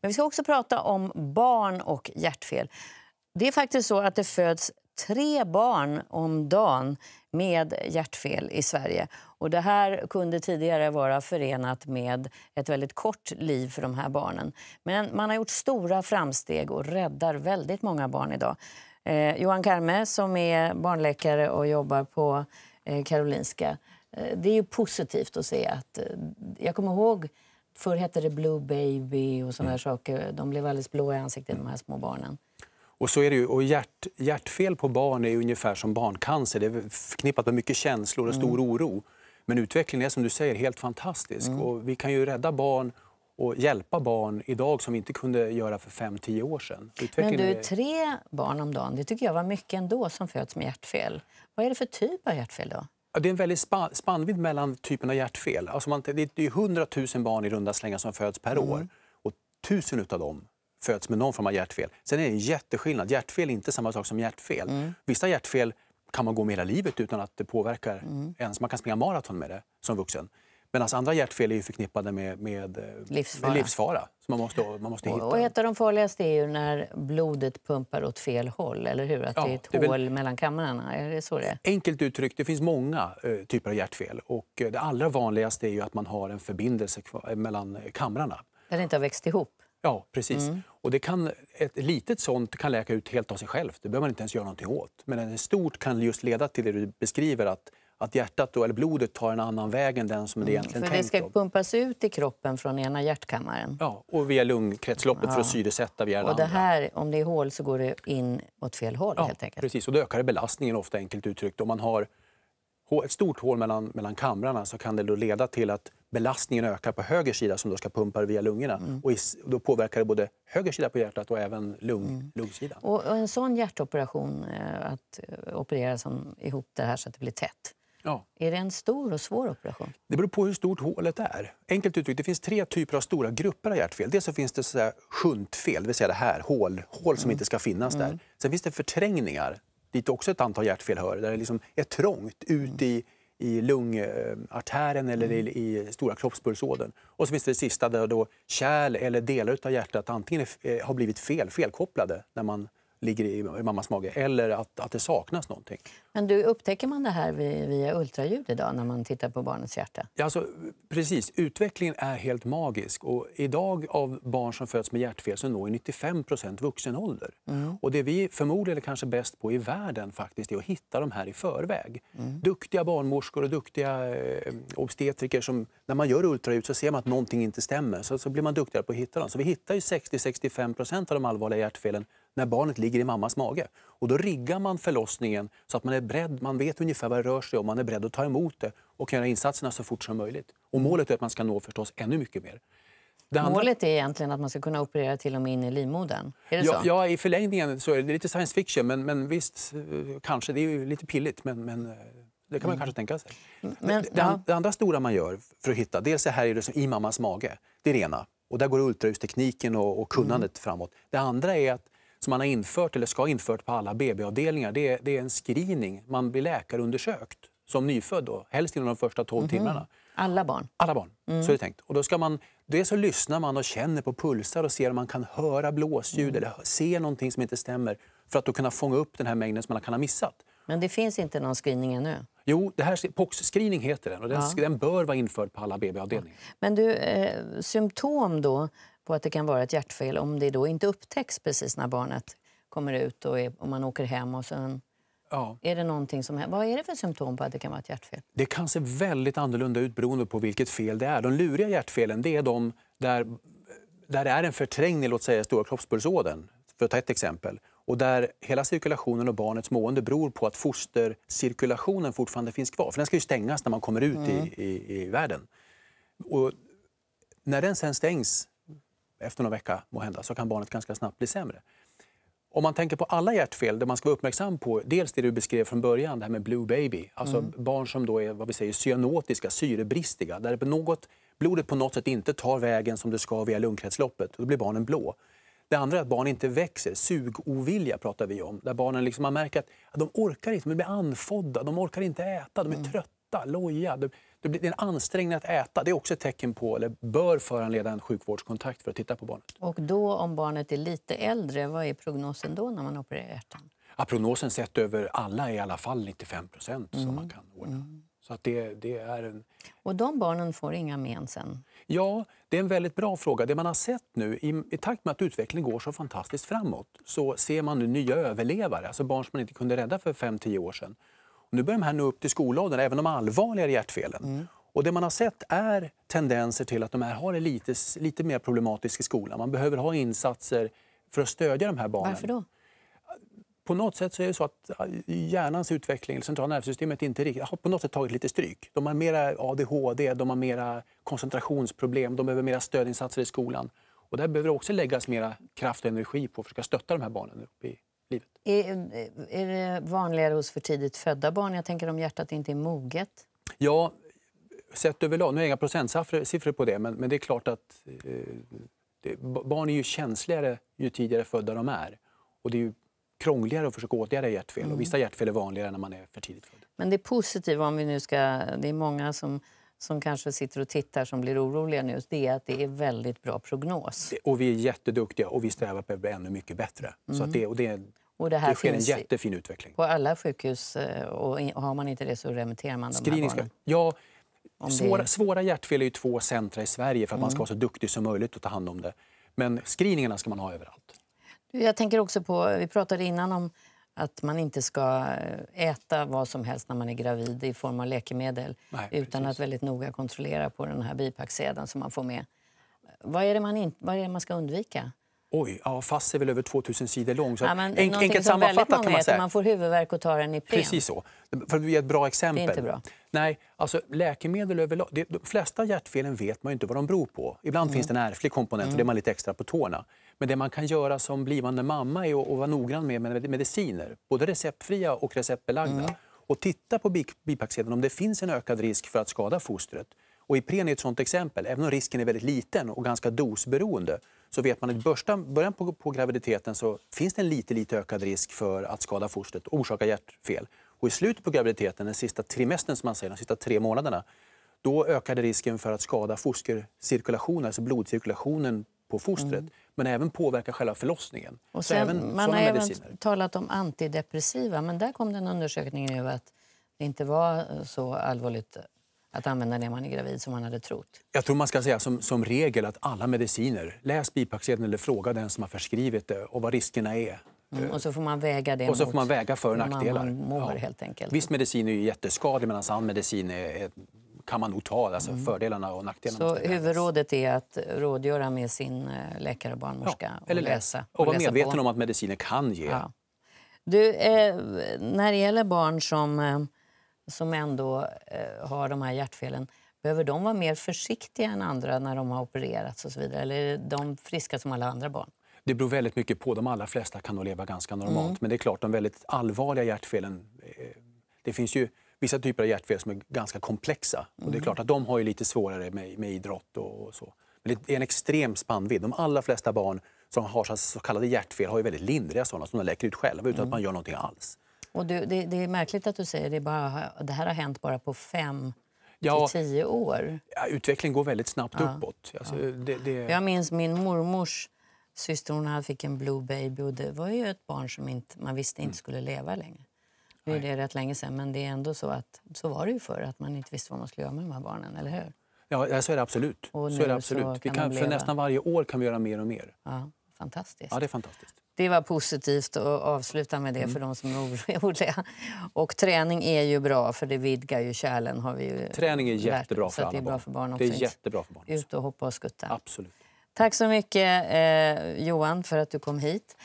Men vi ska också prata om barn och hjärtfel. Det är faktiskt så att det föds tre barn om dagen med hjärtfel i Sverige. Och det här kunde tidigare vara förenat med ett väldigt kort liv för de här barnen. Men man har gjort stora framsteg och räddar väldigt många barn idag. Eh, Johan Karme som är barnläkare och jobbar på eh, Karolinska. Eh, det är ju positivt att se att... Eh, jag kommer ihåg Förr hette det Blue Baby och sådana mm. saker. De blev alldeles blå i ansiktet, de här små barnen. Och så är det ju, och hjärt, hjärtfel på barn är ungefär som barncancer. Det är förknippat med mycket känslor och stor mm. oro. Men utvecklingen är som du säger helt fantastisk. Mm. Och vi kan ju rädda barn och hjälpa barn idag som vi inte kunde göra för 5-10 år sedan. Utvecklingen Men du, är... tre barn om dagen, det tycker jag var mycket ändå som föds med hjärtfel. Vad är det för typ av hjärtfel då? Det är en väldig spann, spannvidd mellan typen av hjärtfel. Alltså man, det är 100 000 barn i runda slängar som föds per mm. år. Och tusen av dem föds med någon form av hjärtfel. Sen är det en jätteskillnad. Hjärtfel är inte samma sak som hjärtfel. Mm. Vissa hjärtfel kan man gå med hela livet utan att det påverkar mm. ens. Man kan springa maraton med det som vuxen. Medan alltså, andra hjärtfel är förknippade med, med, livsfara. Eh, med livsfara så man måste, man måste hitta. Och ett av de farligaste är ju när blodet pumpar åt fel håll. eller hur? Att ja, Det är ett det är hål mellan kamrarna. Är det så det är? Enkelt uttryckt, det finns många eh, typer av hjärtfel. Och eh, det allra vanligaste är ju att man har en förbindelse kvar, eh, mellan kamrarna. Den inte har växt ihop? Ja, precis. Mm. Och det kan, ett litet sånt kan läka ut helt av sig självt. Det behöver man inte ens göra någonting åt. Men ett stort kan just leda till det du beskriver, att att hjärtat då, eller blodet tar en annan väg än den som det mm. egentligen mm, för tänkt Det ska pumpas ut i kroppen från ena hjärtkammaren. Ja, och via lungkretsloppet ja. för att syresätta via och det andra. här, Om det är hål så går det in åt fel håll ja, helt enkelt. Precis, och då ökar belastningen ofta enkelt uttryckt. Om man har ett stort hål mellan, mellan kamrarna så kan det då leda till att belastningen ökar på höger sida som då ska pumpa via lungorna. Mm. Och då påverkar det både höger sida på hjärtat och även lung, mm. lungsidan. Och, en sån hjärtoperation, eh, att eh, operera som, ihop det här så att det blir tätt, Ja. Är det en stor och svår operation? Det beror på hur stort hålet är. Enkelt uttryckt, det finns tre typer av stora grupper av hjärtfel. Dels så finns det så shuntfel, det vill säga det här, hål, hål som mm. inte ska finnas mm. där. Sen finns det förträngningar, dit också ett antal hjärtfel hör, där det liksom är trångt ut mm. i, i lungartären eller mm. i, i stora kroppspulsådern. Och så finns det, det sista där då kärl eller delar av hjärtat antingen är, eh, har blivit fel, felkopplade när man ligger i, mammas mage eller att, att det saknas någonting. Men du, upptäcker man det här via ultraljud idag när man tittar på barnets hjärta? Ja, alltså, precis, utvecklingen är helt magisk och idag av barn som föds med hjärtfel så når 95 vuxen ålder. Mm. Och det vi förmodligen är kanske bäst på i världen faktiskt är att hitta de här i förväg. Mm. Duktiga barnmorskor och duktiga eh, obstetriker som när man gör ultraljud så ser man att någonting inte stämmer så, så blir man duktigare på att hitta dem. Så vi hittar ju 60-65 av de allvarliga hjärtfelen när barnet ligger i mammas mage. Och då riggar man förlossningen så att man är beredd, man vet ungefär vad det rör sig om, man är beredd att ta emot det och göra insatserna så fort som möjligt. Och målet är att man ska nå förstås ännu mycket mer. Andra... Målet är egentligen att man ska kunna operera till och med in i livmodern? Ja, ja, i förlängningen så är det lite science fiction, men, men visst, eh, kanske. Det är lite pilligt, men, men eh, det kan man mm. kanske tänka sig. Men, det, ja. det, andra stora man gör för att hitta, dels det här är det som i mammas mage, det är det ena. Och där går ultraljustekniken och, och kunnandet mm. framåt. Det andra är att som man har infört eller ska infört på alla BB-avdelningar. Det är, det är en screening. Man blir läkarundersökt som nyfödd, då, helst inom de första 12 mm. timmarna. Alla barn? Alla barn. Mm. Så är det mm. tänkt. Och då ska man, dels så lyssnar man och känner på pulsar och ser om man kan höra blåsljud mm. eller se någonting som inte stämmer för att då kunna fånga upp den här mängden som man kan ha missat. Men det finns inte någon screening ännu? Jo, det här, POX-screening heter den och den, ja. den bör vara införd på alla BB-avdelningar. Men du, eh, symptom då på att det kan vara ett hjärtfel om det då inte upptäcks precis när barnet kommer ut och, är, och man åker hem och sen Ja. Är det någonting som, vad är det för symptom på att det kan vara ett hjärtfel? Det kan se väldigt annorlunda ut beroende på vilket fel det är. De luriga hjärtfelen det är de där, där det är en förträngning låt säga, stora kroppspulsådern, för att ta ett exempel. Och där hela cirkulationen och barnets mående beror på att fostercirkulationen fortfarande finns kvar. För den ska ju stängas när man kommer ut mm. i, i, i världen. Och när den sen stängs efter någon vecka hända, så kan barnet ganska snabbt bli sämre. Om man tänker på alla hjärtfel, det man ska vara uppmärksam på, dels det du beskrev från början, det här med blue baby, alltså mm. barn som då är vad vi säger cyanotiska, syrebristiga, där något, blodet på något sätt inte tar vägen som det ska via lungkretsloppet, då blir barnen blå. Det andra är att barn inte växer, sugovilja pratar vi om, där barnen liksom, man märker att, att de orkar inte, de blir anfodda, de orkar inte äta, de är mm. trötta, loja. De, det blir en ansträngning att äta. Det är också ett tecken på, eller bör föranleda en sjukvårdskontakt för att titta på barnet. Och då om barnet är lite äldre, vad är prognosen då när man opererar hjärtan? Ja, prognosen sett över alla är i alla fall 95 procent som mm. man kan ordna. Mm. Så att det, det, är en... Och de barnen får inga men sen? Ja, det är en väldigt bra fråga. Det man har sett nu, i, i takt med att utvecklingen går så fantastiskt framåt, så ser man nu nya överlevare, alltså barn som man inte kunde rädda för 5-10 år sedan, nu börjar de här nå upp till skolåldern, även de allvarligare hjärtfelen. Mm. Och det man har sett är tendenser till att de här har det lite, lite mer problematiskt i skolan. Man behöver ha insatser för att stödja de här barnen. Varför då? På något sätt så är det så att äh, hjärnans utveckling, centrala nervsystemet, inte riktigt, har på något sätt tagit lite stryk. De har mera ADHD, de har mera koncentrationsproblem, de behöver mera stödinsatser i skolan. Och där behöver det också läggas mera kraft och energi på att försöka stötta de här barnen upp i livet. Är, är det vanligare hos för tidigt födda barn? Jag tänker om hjärtat inte är moget. Ja, sett överlag. Nu har jag inga procentsiffror på det, men, men det är klart att eh, det, barn är ju känsligare ju tidigare födda de är. Och det är ju krångligare att försöka åtgärda hjärtfel. Mm. Och vissa hjärtfel är vanligare när man är för tidigt född. Men det är positivt om vi nu ska... Det är många som som kanske sitter och tittar som blir oroliga nu, det är att det är väldigt bra prognos. Och vi är jätteduktiga och vi strävar på att bli ännu mycket bättre. Mm. Så det, och det, och det, här det sker en jättefin utveckling. På alla sjukhus, eh, och har man inte det så remitterar man de här barnen. Ja, om svåra, svåra hjärtfel är ju två centra i Sverige för att mm. man ska mm. vara så duktig som möjligt att ta hand om det. Men screeningarna ska man ha överallt. Jag tänker också på, vi pratade innan om att man inte ska eh, äta vad som helst när man är gravid i form av läkemedel Nej, utan precis. att väldigt noga kontrollera på den här bipacksedeln som man får med. Vad är det man, in, vad är man ska undvika? Oj, ja, FASS är väl över 2000 sidor lång. Så ja, men, en, enkelt sammanfattat kan man säga. Man får huvudvärk och tar en Ipren. Precis så. För att ge ett bra exempel. Det är inte bra. Nej, alltså läkemedel överlag. de flesta hjärtfelen vet man inte vad de beror på. Ibland mm. finns det en ärftlig komponent mm. och det är man mm. lite extra på tårna. Men det man kan göra som blivande mamma är att, att vara noggrann med mediciner. Både receptfria och receptbelagda. Mm. Och titta på bipacksedeln om det finns en ökad risk för att skada fostret. Och Ipren är ett sådant exempel. Även om risken är väldigt liten och ganska dosberoende så vet man i början på, på graviditeten så finns det en lite, lite ökad risk för att skada fostret och orsaka hjärtfel. Och I slutet på graviditeten, den sista trimestern, som man säger, de sista tre månaderna, då ökade risken för att skada fostercirkulationen, alltså blodcirkulationen på fostret, mm. men även påverka själva förlossningen. Och sen, så även man har mediciner. även talat om antidepressiva, men där kom den undersökningen ju att det inte var så allvarligt att använda när man är gravid som man hade trott? Jag tror man ska säga som, som regel att alla mediciner, läs bipacksedeln eller fråga den som har förskrivit det och vad riskerna är. Mm, och så får man väga det och så får man väga för och nackdelar. Mår, ja. helt enkelt. Viss medicin är ju jätteskadlig medan annan medicin är, är, kan man nog ta, alltså mm. fördelarna och nackdelarna. Så huvudrådet är att rådgöra med sin eh, läkare och barnmorska ja, eller och läsa. Och, och vara medveten på. om att mediciner kan ge. Ja. Du, eh, när det gäller barn som eh, som ändå eh, har de här hjärtfelen, behöver de vara mer försiktiga än andra när de har opererats och så vidare? Eller är de friska som alla andra barn? Det beror väldigt mycket på. De allra flesta kan nog leva ganska normalt. Mm. Men det är klart, de väldigt allvarliga hjärtfelen... Eh, det finns ju vissa typer av hjärtfel som är ganska komplexa. Mm. Och det är mm. klart att de har ju lite svårare med, med idrott och, och, så. Men det är en extrem spannvidd. De allra flesta barn som har så kallade hjärtfel har ju väldigt lindriga sådana som de läker ut själva utan mm. att man gör någonting alls. Och du, det, det, är märkligt att du säger det, bara, det här har hänt bara på fem ja, till tio år. Ja, utvecklingen går väldigt snabbt ja, uppåt. Alltså, ja. det, det... Jag minns min mormors syster, hon fick en blue baby och det var ju ett barn som inte, man visste inte mm. skulle leva länge. Nu är det rätt länge sedan, men det är ändå så att så var det ju förr, att man inte visste vad man skulle göra med de här barnen, eller hur? Ja, så är det absolut. så är det absolut. Kan vi kan, för nästan varje år kan vi göra mer och mer. Ja, fantastiskt. Ja, det är fantastiskt. Det var positivt att avsluta med det mm. de som är oroliga. Och träning är ju bra, för det vidgar ju kärlen. Har vi ju träning är jättebra lärt, för alla det är bra barn. För barn också. Det är jättebra för barn också. Ut och hoppa och skutta. Absolut. Tack så mycket, eh, Johan, för att du kom hit.